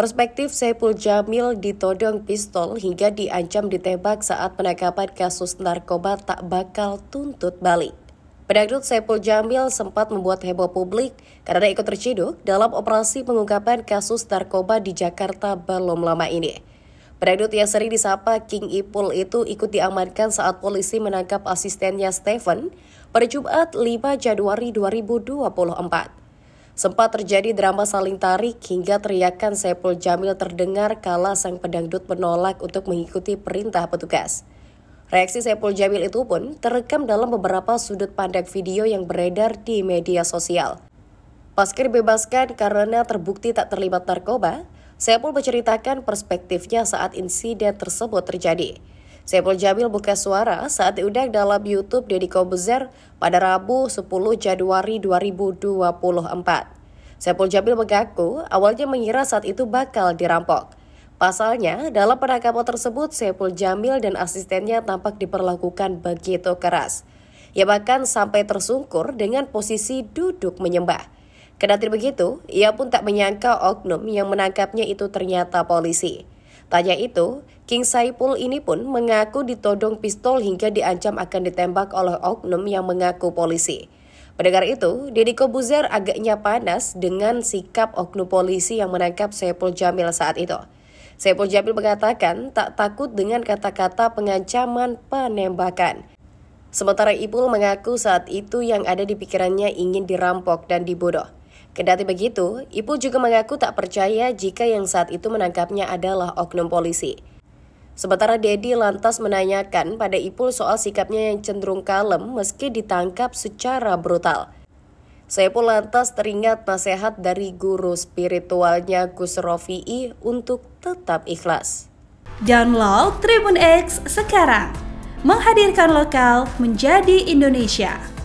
Perspektif Saipul Jamil ditodong pistol hingga diancam ditembak saat penangkapan kasus narkoba tak bakal tuntut balik. Pedangdut Saipul Jamil sempat membuat heboh publik karena ikut terciduk dalam operasi pengungkapan kasus narkoba di Jakarta belum lama ini. Pedangdut yang sering disapa King Ipul itu ikut diamankan saat polisi menangkap asistennya Stephen pada Jumat 5 Januari 2024. Sempat terjadi drama saling tarik hingga teriakan Saipul Jamil terdengar kala sang pedangdut menolak untuk mengikuti perintah petugas. Reaksi Saipul Jamil itu pun terekam dalam beberapa sudut pandang video yang beredar di media sosial. Pasca dibebaskan karena terbukti tak terlibat narkoba, Saipul menceritakan perspektifnya saat insiden tersebut terjadi. Saiful Jamil buka suara saat diundang dalam YouTube Deddy Kobuzer pada Rabu 10 Januari 2024. Saiful Jamil mengaku awalnya mengira saat itu bakal dirampok. Pasalnya, dalam penangkapan tersebut, Saiful Jamil dan asistennya tampak diperlakukan begitu keras. Ia bahkan sampai tersungkur dengan posisi duduk menyembah. Kendati begitu, ia pun tak menyangka oknum yang menangkapnya itu ternyata polisi. Tanya itu, King Saipul ini pun mengaku ditodong pistol hingga diancam akan ditembak oleh oknum yang mengaku polisi. Pendengar itu, Deddy Kobuzer agaknya panas dengan sikap oknum polisi yang menangkap Saipul Jamil saat itu. Saipul Jamil mengatakan tak takut dengan kata-kata pengancaman penembakan. Sementara Ipul mengaku saat itu yang ada di pikirannya ingin dirampok dan dibodoh. Kendati begitu, Ipul juga mengaku tak percaya jika yang saat itu menangkapnya adalah oknum polisi. Sementara Dedi lantas menanyakan pada Ipul soal sikapnya yang cenderung kalem meski ditangkap secara brutal. Saya pun lantas teringat nasihat dari guru spiritualnya Gus Rofi'i untuk tetap ikhlas. Download Tribun X sekarang, menghadirkan lokal menjadi Indonesia.